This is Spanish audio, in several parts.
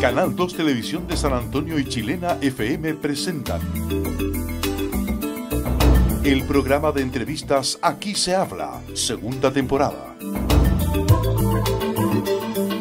Canal 2 Televisión de San Antonio y Chilena FM presentan el programa de entrevistas Aquí se habla, segunda temporada.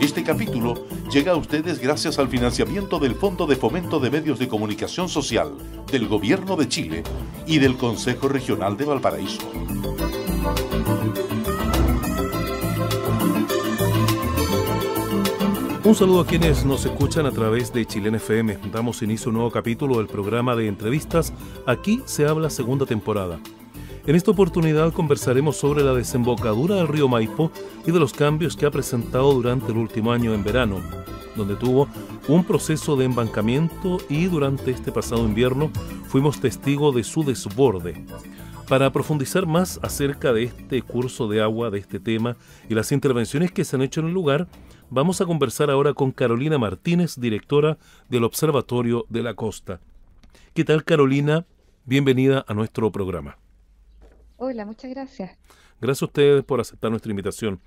Este capítulo llega a ustedes gracias al financiamiento del Fondo de Fomento de Medios de Comunicación Social, del Gobierno de Chile y del Consejo Regional de Valparaíso. Un saludo a quienes nos escuchan a través de chilen FM. Damos inicio a un nuevo capítulo del programa de entrevistas Aquí se habla segunda temporada. En esta oportunidad conversaremos sobre la desembocadura del río Maipo y de los cambios que ha presentado durante el último año en verano, donde tuvo un proceso de embancamiento y durante este pasado invierno fuimos testigo de su desborde. Para profundizar más acerca de este curso de agua, de este tema y las intervenciones que se han hecho en el lugar, Vamos a conversar ahora con Carolina Martínez, directora del Observatorio de la Costa. ¿Qué tal Carolina? Bienvenida a nuestro programa. Hola, muchas gracias. Gracias a ustedes por aceptar nuestra invitación.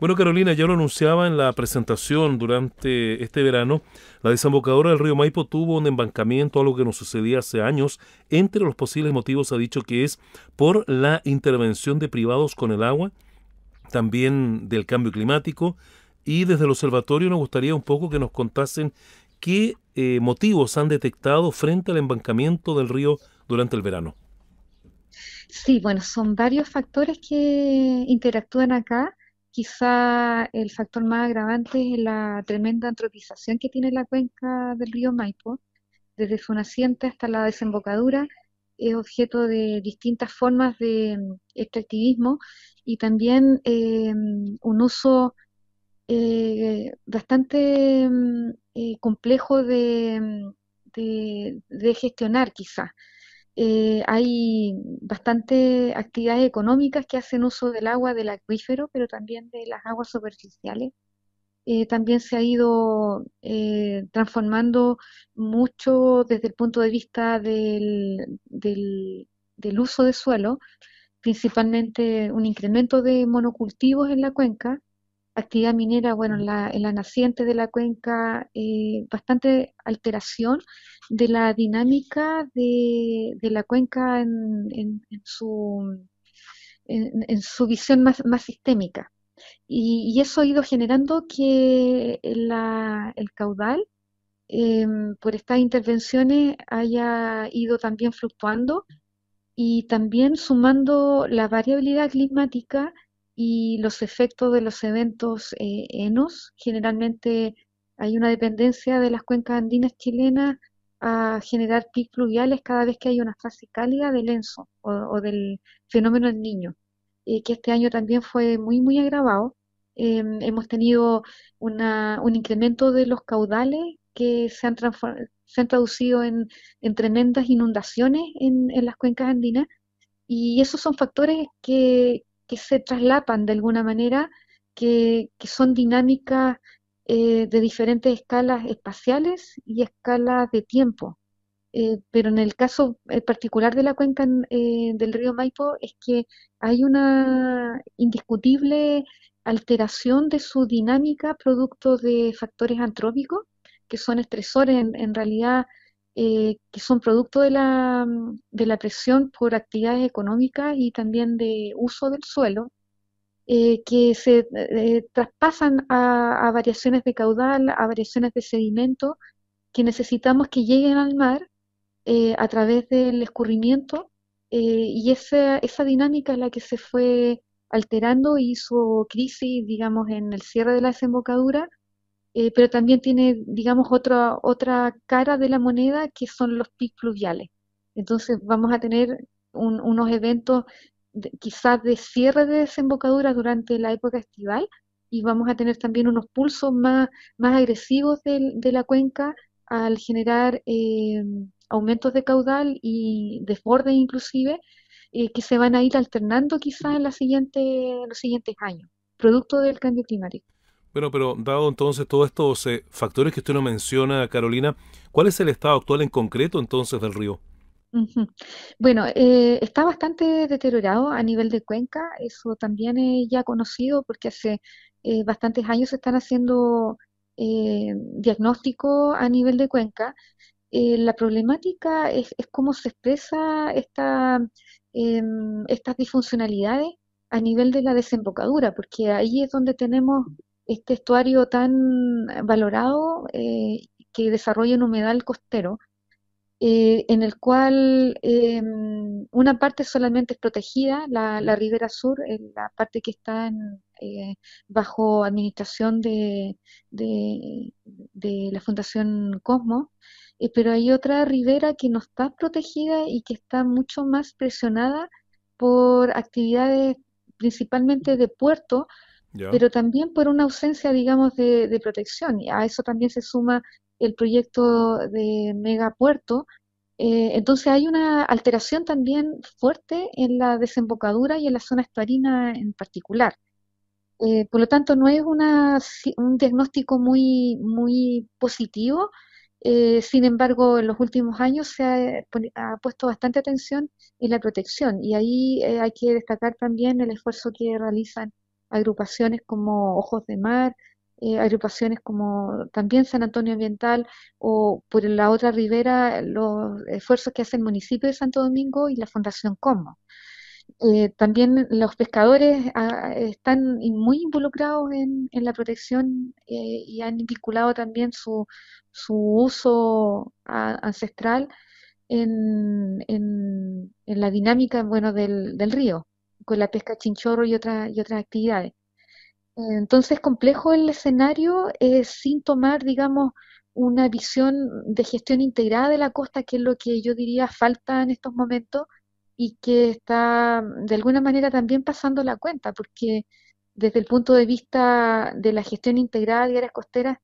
Bueno, Carolina, ya lo anunciaba en la presentación durante este verano, la desembocadura del río Maipo tuvo un embancamiento, algo que nos sucedía hace años. Entre los posibles motivos ha dicho que es por la intervención de privados con el agua, también del cambio climático y desde el observatorio nos gustaría un poco que nos contasen qué eh, motivos han detectado frente al embancamiento del río durante el verano. Sí, bueno, son varios factores que interactúan acá. Quizá el factor más agravante es la tremenda antropización que tiene la cuenca del río Maipo. Desde su naciente hasta la desembocadura es objeto de distintas formas de mm, extractivismo y también eh, mm, un uso eh, bastante mm, eh, complejo mm, de, gestionar quizá eh, hay bastantes actividades económicas que hacen uso del agua del acuífero, pero también de las aguas superficiales. también se ha ido transformando mucho desde el punto de vista del, uso de suelo, principalmente un incremento de monocultivos en la cuenca, actividad minera, bueno, en la, naciente de la cuenca, eh, bastante alteración de la dinámica de, la cuenca en, su, en, su visión más, sistémica. Y, eso ha ido generando que el caudal, em, por estas intervenciones, haya ido también fluctuando y también sumando la variabilidad climática y los efectos de los eventos eh, enos. Generalmente hay una dependencia de las cuencas andinas chilenas a generar picos fluviales cada vez que hay una fase cálida del ENSO o, del fenómeno del niño, eh, que este año también fue muy, muy agravado. Em, hemos tenido un incremento de los caudales que se han, se traducido en, tremendas inundaciones en las cuencas andinas y esos son factores que, que se traslapan de alguna manera, que, son dinámicas eh, de diferentes escalas espaciales y escalas de tiempo. Eh, pero en el caso eh, particular de la cuenca del río Maipo es que hay una indiscutible alteración de su dinámica producto de factores antrópicos, que son estresores en, en realidad eh, que son producto de la, mm, de la presión por actividades económicas y también de uso del suelo, eh, que se eh, traspasan a, variaciones de caudal, a variaciones de sedimento, que necesitamos que lleguen al mar a través del escurrimiento, y esa, esa dinámica es la que se fue alterando y hizo crisis, digamos, en el cierre de la desembocadura, eh, pero también tiene, digamos, otra, otra cara de la moneda que son los picos fluviales. Entonces vamos a tener unos eventos quizás de cierre de desembocadura durante la época estival y vamos a tener también unos pulsos más, más agresivos de, la cuenca al generar eh, aumentos de caudal y desbordes inclusive eh, que se van a ir alternando quizás en, la siguiente, en los siguientes años, producto del cambio climático. Bueno, pero dado entonces todos estos eh, factores que usted nos menciona, Carolina, ¿cuál es el estado actual en concreto entonces del río? Bueno, eh, está bastante deteriorado a nivel de cuenca, eso también es ya conocido porque hace eh, bastantes años se están haciendo diagnósticos a nivel de cuenca. la problemática es, cómo se expresa esta, em, estas disfuncionalidades a nivel de la desembocadura, porque ahí es donde tenemos este estuario tan valorado eh, que desarrolla un humedal costero, eh, en el cual em, una parte solamente es protegida, la, ribera sur, la parte que está eh, bajo administración de, de, la Fundación Cosmo, pero hay otra ribera que no está protegida y que está mucho más presionada por actividades principalmente de puerto, pero también por una ausencia, digamos, de, protección. Y a eso también se suma el proyecto de megapuerto. Eh, entonces hay una alteración también fuerte en la desembocadura y en la zona estuarina en particular. Eh, por lo tanto, no es una, un diagnóstico muy, muy positivo. Eh, sin embargo, en los últimos años se ha, puesto bastante atención en la protección y ahí hay que destacar también el esfuerzo que realizan agrupaciones como Ojos de Mar, eh, agrupaciones como también San Antonio Ambiental o por la otra ribera los esfuerzos que hace el municipio de Santo Domingo y la Fundación Como. Eh, también los pescadores ah, están muy involucrados en, la protección eh, y han vinculado también su, uso ancestral en, la dinámica bueno, del río con la pesca chinchorro y, otra, y otras actividades. Entonces, complejo el escenario sin tomar, digamos, una visión de gestión integrada de la costa, que es lo que yo diría falta en estos momentos y que está de alguna manera también pasando la cuenta, porque desde el punto de vista de la gestión integrada de áreas costeras,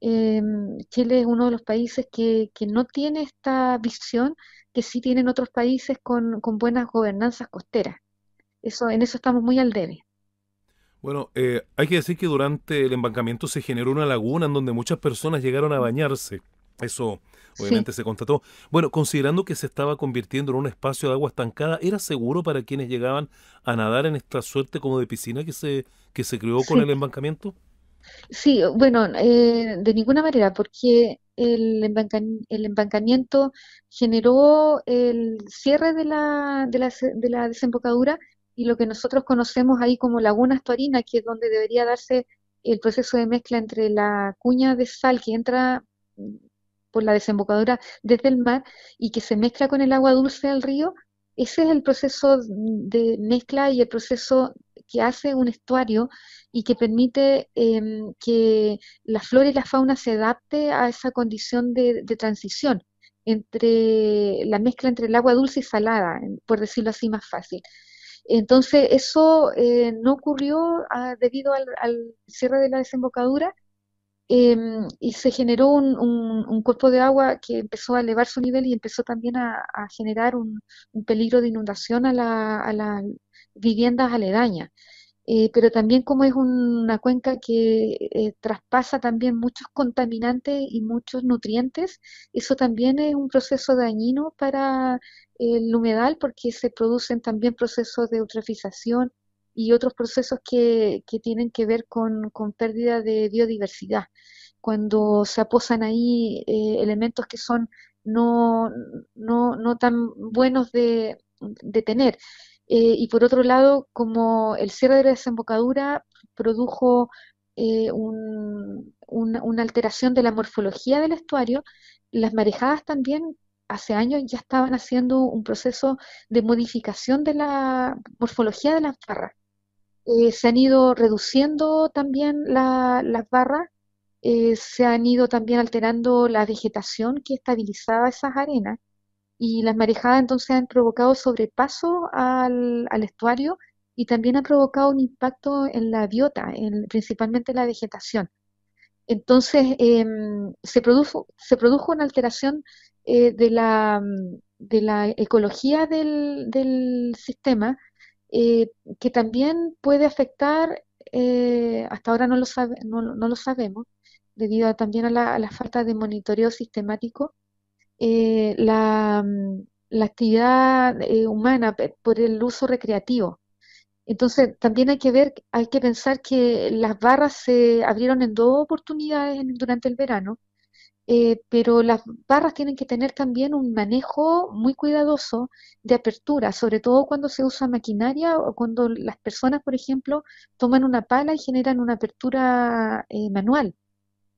eh, Chile es uno de los países que, no tiene esta visión que sí tienen otros países con buenas gobernanzas costeras en eso estamos muy al debe. Bueno, eh, hay que decir que durante el embancamiento se generó una laguna en donde muchas personas llegaron a mm. bañarse. Eso obviamente se constató. Bueno, considerando que se estaba convirtiendo en un espacio de agua estancada, ¿era seguro para quienes llegaban a nadar en esta suerte como de piscina que se, que se creó con el embancamiento? Sí, bueno, eh, de ninguna manera, porque el, embancamiento generó el cierre de la, de la desembocadura y lo que nosotros conocemos ahí como laguna estuarina, que es donde debería darse el proceso de mezcla entre la cuña de sal que entra mm, por la desembocadura desde el mar y que se mezcla con el agua dulce del río, ese es el proceso de mezcla y el proceso que hace un estuario y que permite em, que la flora y la fauna se adapte a esa condición de transición entre la mezcla entre el agua dulce y salada, por decirlo así más fácil. Entonces, eso eh, no ocurrió ah, debido al, cierre de la desembocadura em, y se generó un, cuerpo de agua que empezó a elevar su nivel y empezó también a, generar un, peligro de inundación a, a las viviendas aledañas. Eh, pero también como es una cuenca que eh, traspasa también muchos contaminantes y muchos nutrientes, eso también es un proceso dañino para el humedal porque se producen también procesos de eutrofización y otros procesos que, tienen que ver con, pérdida de biodiversidad. Cuando se aposan ahí eh, elementos que son no, no, no tan buenos de tener. Eh, y por otro lado, como el cierre de la desembocadura produjo eh, una alteración de la morfología del estuario, las marejadas también hace años ya estaban haciendo un proceso de modificación de la morfología de las barras. Eh, se han ido reduciendo también las barras, se han ido también alterando la vegetación que estabilizaba esas arenas y las marejadas entonces han provocado sobrepaso al, estuario y también ha provocado un impacto en la biota, en, principalmente en la vegetación. Entonces, em, se, produjo, se produjo una alteración eh, de, la, de la ecología del, sistema eh, que también puede afectar, eh, hasta ahora no lo, no, lo sabemos, debido también a la, falta de monitoreo sistemático, eh, mm, la, actividad eh, humana por el uso recreativo. Entonces, también hay que ver, hay que pensar que las barras se abrieron en dos oportunidades durante el verano, eh, pero las barras tienen que tener también un manejo muy cuidadoso de apertura, sobre todo cuando se usa maquinaria o cuando las personas, por ejemplo, toman una pala y generan una apertura manual.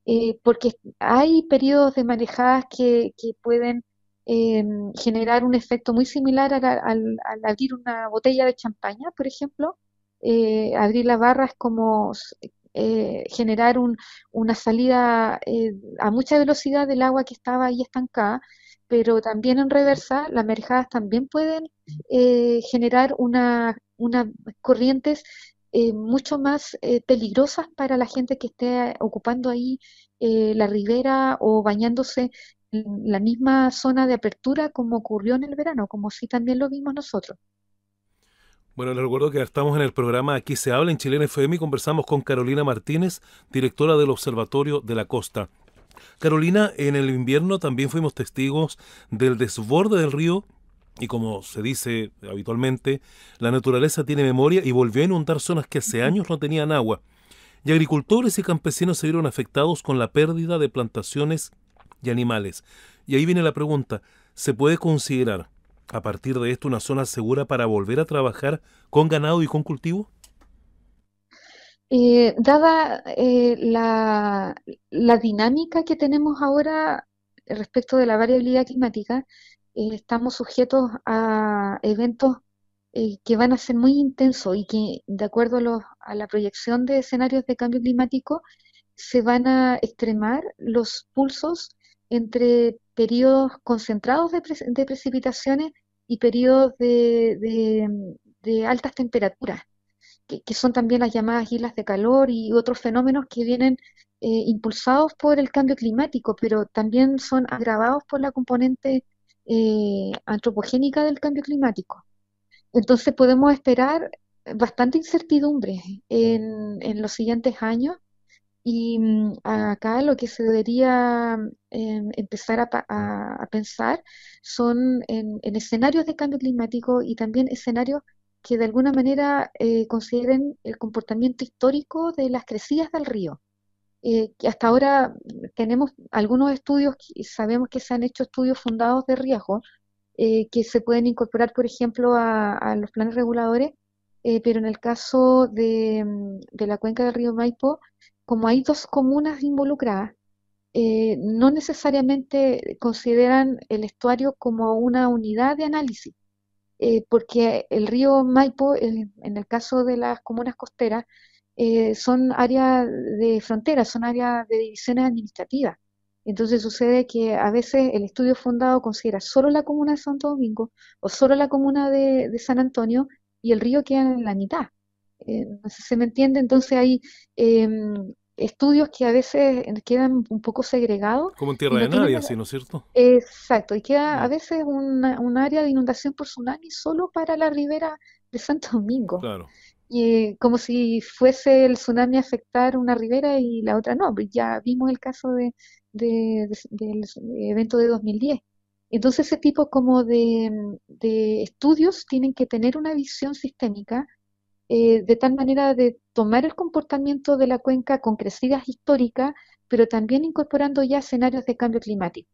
Eh, porque hay periodos de marejadas que, pueden eh, generar un efecto muy similar al, abrir una botella de champaña, por ejemplo. Eh, abrir la barra es como generar una salida a mucha velocidad del agua que estaba ahí estancada, pero también en reversa las marejadas también pueden generar unas corrientes eh, mucho más eh, peligrosas para la gente que esté ocupando ahí eh, la ribera o bañándose en la misma zona de apertura como ocurrió en el verano, como si también lo vimos nosotros. Bueno, les recuerdo que estamos en el programa Aquí se habla en chileno FM y conversamos con Carolina Martínez, directora del Observatorio de la Costa. Carolina, en el invierno también fuimos testigos del desborde del río y como se dice habitualmente, la naturaleza tiene memoria y volvió a inundar zonas que hace años no tenían agua. Y agricultores y campesinos se vieron afectados con la pérdida de plantaciones y animales. Y ahí viene la pregunta, ¿se puede considerar a partir de esto una zona segura para volver a trabajar con ganado y con cultivo? Eh, dada eh, la, la dinámica que tenemos ahora respecto de la variabilidad climática, eh, estamos sujetos a eventos eh, que van a ser muy intensos y que, de acuerdo a, la proyección de escenarios de cambio climático, se van a extremar los pulsos entre periodos concentrados de, precipitaciones y periodos de, altas temperaturas, que, son también las llamadas islas de calor y otros fenómenos que vienen eh, impulsados por el cambio climático, pero también son agravados por la componente eh, antropogénica del cambio climático. Entonces podemos esperar bastante incertidumbre en, los siguientes años y mm, acá lo que se debería em, empezar a, pensar son en, escenarios de cambio climático y también escenarios que de alguna manera eh, consideren el comportamiento histórico de las crecidas del río. Eh, hasta ahora tenemos algunos estudios, sabemos que se han hecho estudios fundados de riesgo, eh, que se pueden incorporar, por ejemplo, a, los planes reguladores, eh, pero en el caso mm, de, la cuenca del río Maipo, como hay dos comunas involucradas, no necesariamente consideran el estuario como una unidad de análisis, porque el río Maipo, en el caso de las comunas costeras, eh, son áreas de frontera son áreas de divisiones administrativas. Entonces sucede que a veces el estudio fundado considera solo la comuna de Santo Domingo o solo la comuna de, San Antonio y el río queda en la mitad. Eh, se me entiende, entonces hay eh, estudios que a veces quedan un poco segregados. Como en tierra de nadie, así, ¿no es cierto? Exacto, y queda a mm. veces un área de inundación por tsunami solo para la ribera de Santo Domingo. Claro como si fuese el tsunami afectar una ribera y la otra no. Pues ya vimos el caso del evento de 2010. Entonces ese tipo como de, estudios tienen que tener una visión sistémica eh, de tal manera de tomar el comportamiento de la cuenca con crecidas históricas, pero también incorporando ya escenarios de cambio climático.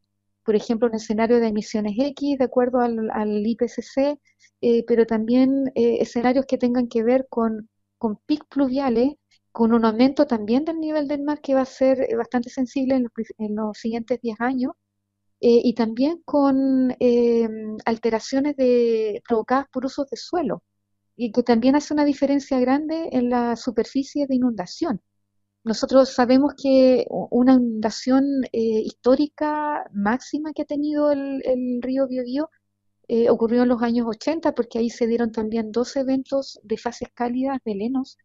Por ejemplo, en el escenario de emisiones X, de acuerdo al IPCC, eh, pero también eh, escenarios que tengan que ver con, con pic pluviales, con un aumento también del nivel del mar que va a ser eh, bastante sensible en los, siguientes 10 años, y también con alteraciones de, provocadas por usos de suelo, y que también hace una diferencia grande en la superficie de inundación. Nosotros sabemos que una inundación histórica máxima que ha tenido el, el río Biobío eh, ocurrió en los años 80, porque ahí se dieron también dos eventos de fases cálidas de lenos,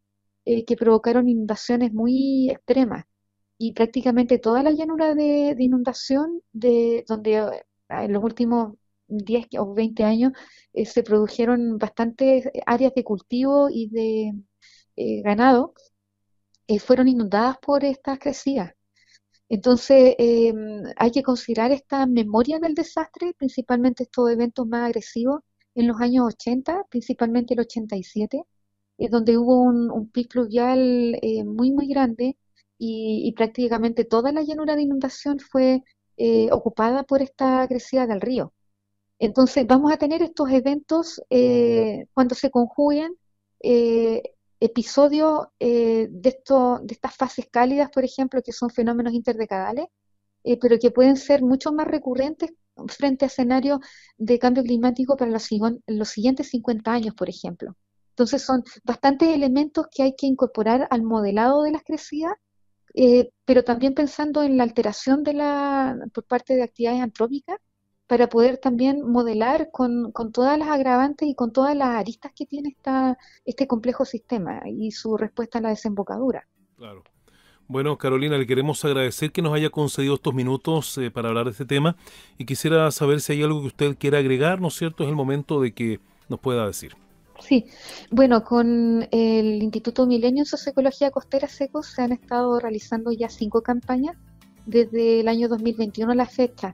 eh, que provocaron inundaciones muy extremas. Y prácticamente toda la llanura de, inundación, de donde ah, en los últimos 10 o 20 años eh, se produjeron bastantes áreas de cultivo y de ganado, fueron inundadas por estas crecidas. Entonces, eh, hay que considerar esta memoria del desastre, principalmente estos eventos más agresivos en los años 80, principalmente el 87, donde hubo un, un pic fluvial eh, muy, muy grande y, prácticamente toda la llanura de inundación fue eh, ocupada por esta crecida del río. Entonces, vamos a tener estos eventos cuando se conjuguen episodios eh, de, de estas fases cálidas, por ejemplo, que son fenómenos interdecadales, eh, pero que pueden ser mucho más recurrentes frente a escenarios de cambio climático para los, siguientes 50 años, por ejemplo. Entonces son bastantes elementos que hay que incorporar al modelado de las crecidas, eh, pero también pensando en la alteración de la, por parte de actividades antrópicas para poder también modelar con, todas las agravantes y con todas las aristas que tiene esta, este complejo sistema y su respuesta a la desembocadura. Claro. Bueno, Carolina, le queremos agradecer que nos haya concedido estos minutos eh, para hablar de este tema y quisiera saber si hay algo que usted quiera agregar, ¿no es cierto? Es el momento de que nos pueda decir. Sí, bueno, con el Instituto Milenio en Sociología Costera Seco se han estado realizando ya cinco campañas desde el año 2021 a la fecha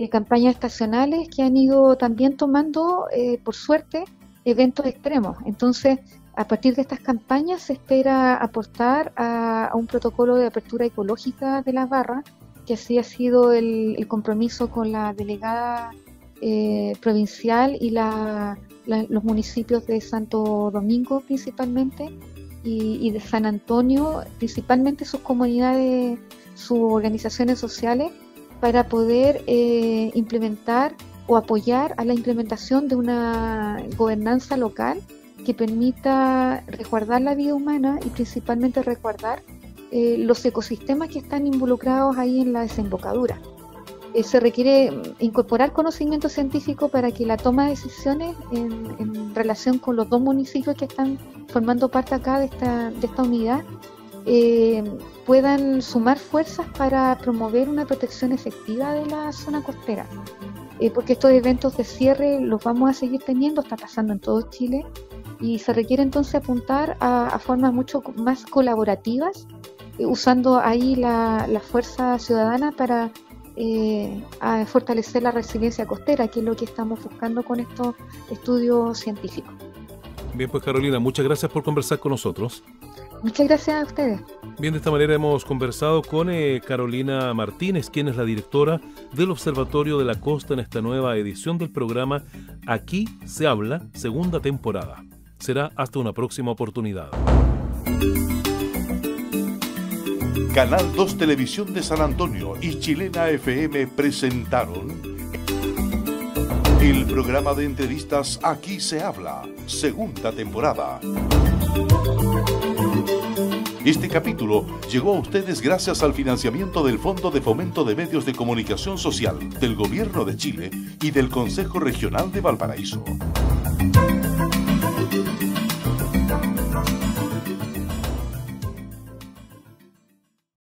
eh, campañas estacionales que han ido también tomando, eh, por suerte, eventos extremos. Entonces, a partir de estas campañas se espera aportar a, un protocolo de apertura ecológica de las barras, que así ha sido el, compromiso con la delegada eh, provincial y la, los municipios de Santo Domingo principalmente y de San Antonio, principalmente sus comunidades, sus organizaciones sociales para poder eh, implementar o apoyar a la implementación de una gobernanza local que permita resguardar la vida humana y principalmente resguardar eh, los ecosistemas que están involucrados ahí en la desembocadura. Eh, se requiere mm, incorporar conocimiento científico para que la toma de decisiones en, relación con los dos municipios que están formando parte acá de esta, de esta unidad eh, puedan sumar fuerzas para promover una protección efectiva de la zona costera. Eh, porque estos eventos de cierre los vamos a seguir teniendo, está pasando en todo Chile, y se requiere entonces apuntar a, formas mucho más colaborativas, eh, usando ahí la, fuerza ciudadana para fortalecer la resiliencia costera, que es lo que estamos buscando con estos estudios científicos. Bien, pues Carolina, muchas gracias por conversar con nosotros. Muchas gracias a ustedes. Bien, de esta manera hemos conversado con eh, Carolina Martínez, quien es la directora del Observatorio de la Costa en esta nueva edición del programa Aquí se habla, segunda temporada. Será hasta una próxima oportunidad. Canal 2 Televisión de San Antonio y Chilena FM presentaron el programa de entrevistas Aquí se habla, segunda temporada. Este capítulo llegó a ustedes gracias al financiamiento del Fondo de Fomento de Medios de Comunicación Social del Gobierno de Chile y del Consejo Regional de Valparaíso.